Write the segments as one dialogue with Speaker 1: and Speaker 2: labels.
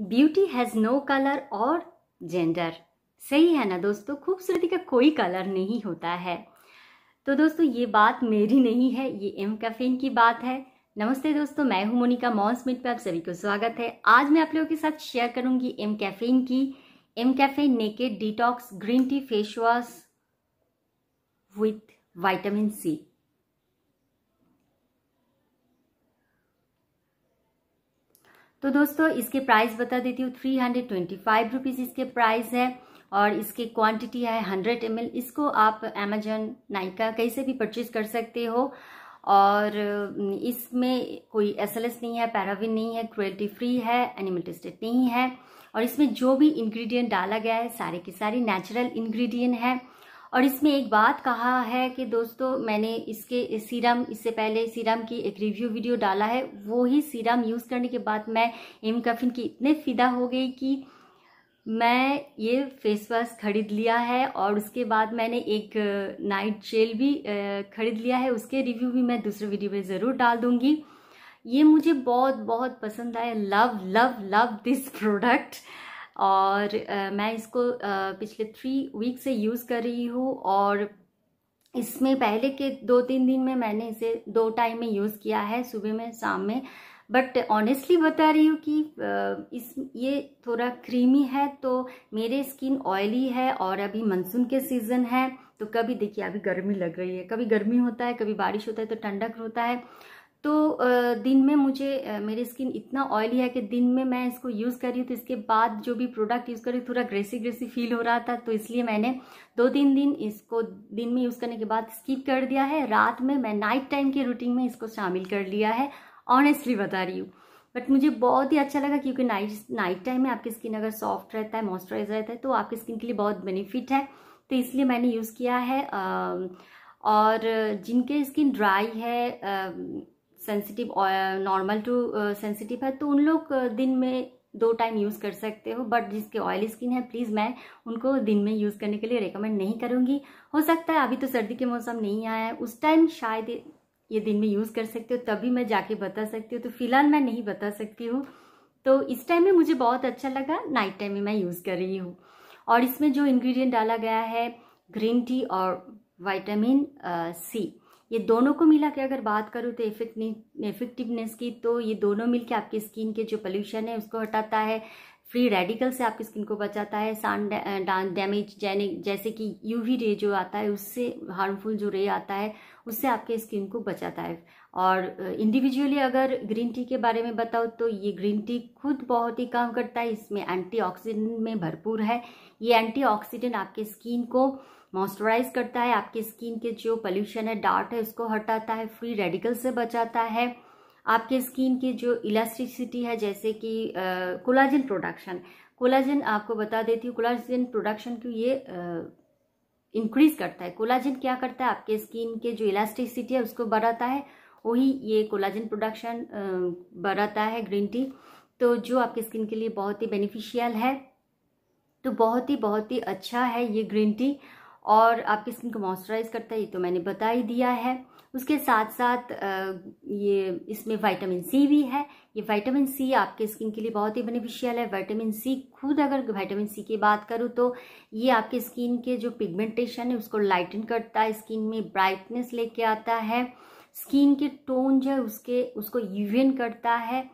Speaker 1: Beauty has no colour और gender सही है ना दोस्तों खूबसूरती का कोई कलर नहीं होता है तो दोस्तों ये बात मेरी नहीं है ये एम कैफीन की बात है नमस्ते दोस्तों मैं हूं मोनिका मिट पर आप सभी को स्वागत है आज मैं आप लोगों के साथ शेयर करूंगी एम कैफीन की M caffeine naked detox green tea face wash with vitamin C तो दोस्तों इसके प्राइस बता देती हूँ three hundred twenty five rupees इसके प्राइस है और इसकी क्वांटिटी है हंड्रेड एम इसको आप अमेजन नाइका कहीं से भी परचेज कर सकते हो और इसमें कोई एस नहीं है पैराविन नहीं है क्रुएल्टी फ्री है एनिमल टेस्टेड नहीं है और इसमें जो भी इंग्रेडिएंट डाला गया है सारे के सारे नेचुरल इंग्रेडिएंट है और इसमें एक बात कहा है कि दोस्तों मैंने इसके सीरम इससे पहले सीरम की एक रिव्यू वीडियो डाला है वो ही सीरम यूज़ करने के बाद मैं एम कफिन की इतने फिदा हो गई कि मैं ये फेस वॉश खरीद लिया है और उसके बाद मैंने एक नाइट जेल भी खरीद लिया है उसके रिव्यू भी मैं दूसरे वीडियो में ज़रूर डाल दूँगी ये मुझे बहुत बहुत पसंद आया love love love this product और मैं इसको पिछले थ्री वीक से यूज़ कर रही हूँ और इसमें पहले के दो तीन दिन में मैंने इसे दो टाइम में यूज़ किया है सुबह में शाम में बट ऑनेस्टली बता रही हूँ कि इस ये थोड़ा क्रीमी है तो मेरे स्किन ऑयली है और अभी मानसून के सीज़न है तो कभी देखिए अभी गर्मी लग रही है कभी गर्मी होता है कभी बारिश होता है तो ठंडक होता है तो दिन में मुझे मेरी स्किन इतना ऑयली है कि दिन में मैं इसको यूज़ कर रही हूँ तो इसके बाद जो भी प्रोडक्ट यूज़ कर रही हूँ थोड़ा ग्रेसी ग्रेसी फील हो रहा था तो इसलिए मैंने दो तीन दिन इसको दिन में यूज़ करने के बाद स्किप कर दिया है रात में मैं नाइट टाइम के रूटीन में इसको शामिल कर लिया है ऑनेस्टली बता रही हूँ बट मुझे बहुत ही अच्छा लगा क्योंकि नाइट नाइट टाइम में आपकी स्किन अगर सॉफ्ट रहता है मॉइस्चराइज रहता है तो आपकी स्किन के लिए बहुत बेनिफिट है तो इसलिए मैंने यूज़ किया है और जिनके स्किन ड्राई है सेंसिटिव नॉर्मल टू सेंसिटिव है तो उन लोग uh, दिन में दो टाइम यूज़ कर सकते हो बट जिसके ऑयली स्किन है प्लीज़ मैं उनको दिन में यूज़ करने के लिए रेकमेंड नहीं करूँगी हो सकता है अभी तो सर्दी के मौसम नहीं आया है उस टाइम शायद ये दिन में यूज़ कर सकते हो तभी मैं जाके बता सकती हूँ तो फिलहाल मैं नहीं बता सकती हूँ तो इस टाइम में मुझे बहुत अच्छा लगा नाइट टाइम में मैं यूज़ कर रही हूँ और इसमें जो इन्ग्रीडियंट डाला गया है ग्रीन टी और वाइटामिन सी uh, ये दोनों को मिला के अगर बात करूँ तो इफेक्टिवनेस की तो ये दोनों मिल के आपकी स्किन के जो पोल्यूशन है उसको हटाता है फ्री रेडिकल से आपकी स्किन को बचाता है सन डैमेज जैसे कि यूवी रे जो आता है उससे हार्मफुल जो रे आता है उससे आपके स्किन को बचाता है और इंडिविजुअली अगर ग्रीन टी के बारे में बताओ तो ये ग्रीन टी खुद बहुत ही काम करता है इसमें एंटीऑक्सीडेंट में भरपूर है ये एंटीऑक्सीडेंट आपके स्किन को मॉइस्चराइज करता है आपकी स्किन के जो पॉल्यूशन है डार्ट है उसको हटाता है फ्री रेडिकल से बचाता है आपके स्किन की जो इलास्टिसिटी है जैसे कि कोलाजन प्रोडक्शन कोलाजन आपको बता देती हूँ कोलाजन प्रोडक्शन क्यों ये इंक्रीज करता है कोलाजन क्या करता है आपके स्किन के जो इलास्टिसिटी है उसको बढ़ाता है वही ये कोलाजन प्रोडक्शन बढ़ाता है ग्रीन टी तो जो आपके स्किन के लिए बहुत ही बेनिफिशियल है तो बहुत ही बहुत ही अच्छा है ये ग्रीन टी और आपकी स्किन को मॉइस्चराइज करता है ये तो मैंने बता ही दिया है उसके साथ साथ ये इसमें वाइटामिन सी भी है ये वाइटामिन सी आपके स्किन के लिए बहुत ही बेनिफिशियल है वाइटामिन सी खुद अगर वाइटामिन सी की बात करूँ तो ये आपके स्किन के जो पिगमेंटेशन है उसको लाइटन करता है स्किन में ब्राइटनेस लेके आता है स्किन के टोन जो है उसके उसको यूवियन करता है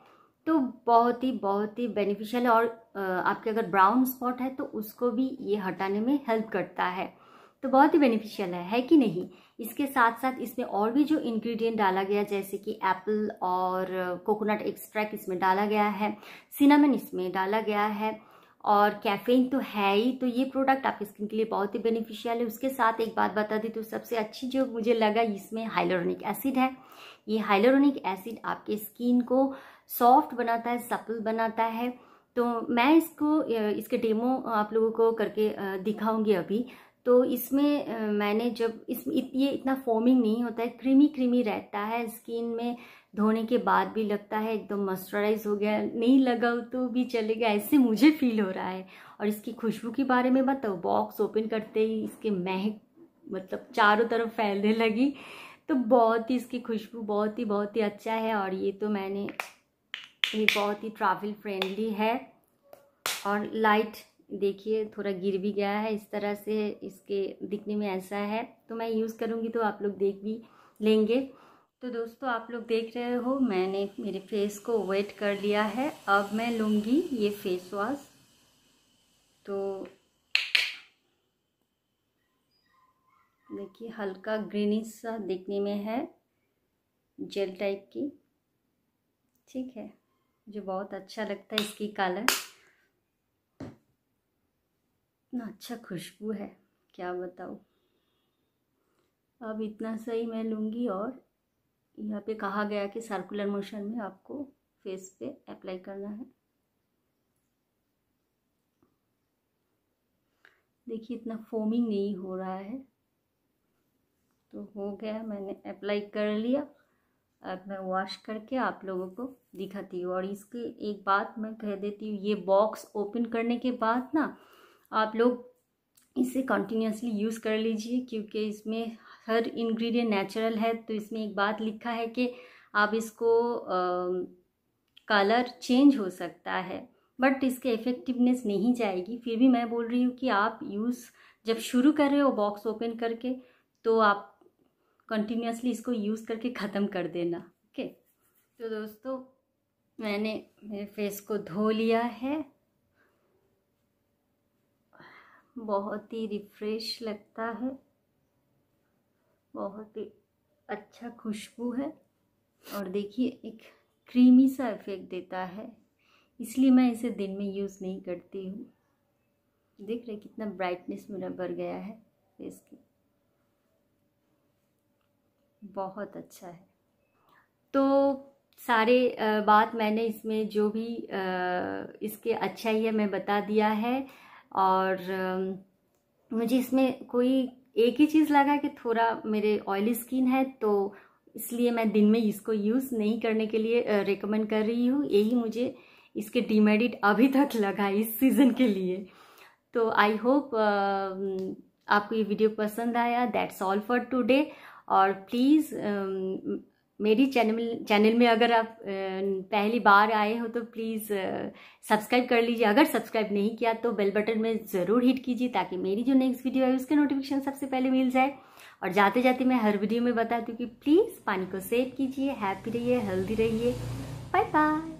Speaker 1: तो बहुत ही बहुत ही बेनिफिशियल है और आपके अगर ब्राउन स्पॉट है तो उसको भी ये हटाने में हेल्प करता है तो बहुत ही बेनिफिशियल है है कि नहीं इसके साथ साथ इसमें और भी जो इंग्रेडिएंट डाला गया जैसे कि एप्पल और कोकोनट एक्सट्रैक्ट इसमें डाला गया है सिनामन इसमें डाला गया है और कैफीन तो है ही तो ये प्रोडक्ट आपकी स्किन के लिए बहुत ही बेनिफिशियल है उसके साथ एक बात बता दी तो सबसे अच्छी जो मुझे लगा इसमें हाइलोरोनिक एसिड है ये हाइलोरोनिक एसिड आपके स्किन को सॉफ्ट बनाता है सपल बनाता है तो मैं इसको इसके डेमो आप लोगों को करके दिखाऊंगी अभी तो इसमें मैंने जब इस ये इतना फोमिंग नहीं होता है क्रीमी क्रीमी रहता है स्किन में धोने के बाद भी लगता है एकदम मॉइस्चराइज हो गया नहीं लगा तो भी चलेगा ऐसे मुझे फील हो रहा है और इसकी खुशबू के बारे में बताओ बॉक्स ओपन करते ही इसके महक मतलब चारों तरफ फैलने लगी तो बहुत ही इसकी खुशबू बहुत ही बहुत ही अच्छा है और ये तो मैंने ये बहुत ही ट्रैवल फ्रेंडली है और लाइट देखिए थोड़ा गिर भी गया है इस तरह से इसके दिखने में ऐसा है तो मैं यूज़ करूँगी तो आप लोग देख भी लेंगे तो दोस्तों आप लोग देख रहे हो मैंने मेरे फेस को वेट कर लिया है अब मैं लूँगी ये फेस वॉश तो देखिए हल्का ग्रीनिश सा दिखने में है जेल टाइप की ठीक है मुझे बहुत अच्छा लगता है इसकी कलर इतना अच्छा खुशबू है क्या बताऊँ अब इतना सही मैं लूँगी और यहाँ पे कहा गया कि सर्कुलर मोशन में आपको फेस पे अप्लाई करना है देखिए इतना फोमिंग नहीं हो रहा है तो हो गया मैंने अप्लाई कर लिया अब मैं वॉश करके आप लोगों को दिखाती हूँ और इसके एक बात मैं कह देती हूँ ये बॉक्स ओपन करने के बाद ना आप लोग इसे कंटिन्यूसली यूज़ कर लीजिए क्योंकि इसमें हर इंग्रेडिएंट नेचुरल है तो इसमें एक बात लिखा है कि आप इसको कलर चेंज हो सकता है बट इसके इफ़ेक्टिवनेस नहीं जाएगी फिर भी मैं बोल रही हूँ कि आप यूज़ जब शुरू कर रहे हो बॉक्स ओपन करके तो आप कंटिन्यूसली इसको यूज़ करके ख़त्म कर देना ओके okay? तो दोस्तों मैंने मेरे फेस को धो लिया है बहुत ही रिफ्रेश लगता है बहुत ही अच्छा खुशबू है और देखिए एक क्रीमी सा इफ़ेक्ट देता है इसलिए मैं इसे दिन में यूज़ नहीं करती हूँ देख रहे कितना ब्राइटनेस मेरा बढ़ गया है फेस की बहुत अच्छा है तो सारे बात मैंने इसमें जो भी इसके अच्छाई है मैं बता दिया है और मुझे इसमें कोई एक ही चीज़ लगा कि थोड़ा मेरे ऑयली स्किन है तो इसलिए मैं दिन में इसको यूज़ नहीं करने के लिए रेकमेंड कर रही हूँ यही मुझे इसके डिमेडिट अभी तक लगा इस सीज़न के लिए तो आई होप आपको ये वीडियो पसंद आया दैट्स ऑल फॉर टुडे और प्लीज़ मेरी चैनल चैनल में अगर आप पहली बार आए हो तो प्लीज़ सब्सक्राइब कर लीजिए अगर सब्सक्राइब नहीं किया तो बेल बटन में ज़रूर हिट कीजिए ताकि मेरी जो नेक्स्ट वीडियो है उसके नोटिफिकेशन सबसे पहले मिल जाए और जाते जाते मैं हर वीडियो में बताती हूँ कि प्लीज़ पानी को सेव कीजिए हैप्पी रहिए हेल्दी रहिए बाय बाय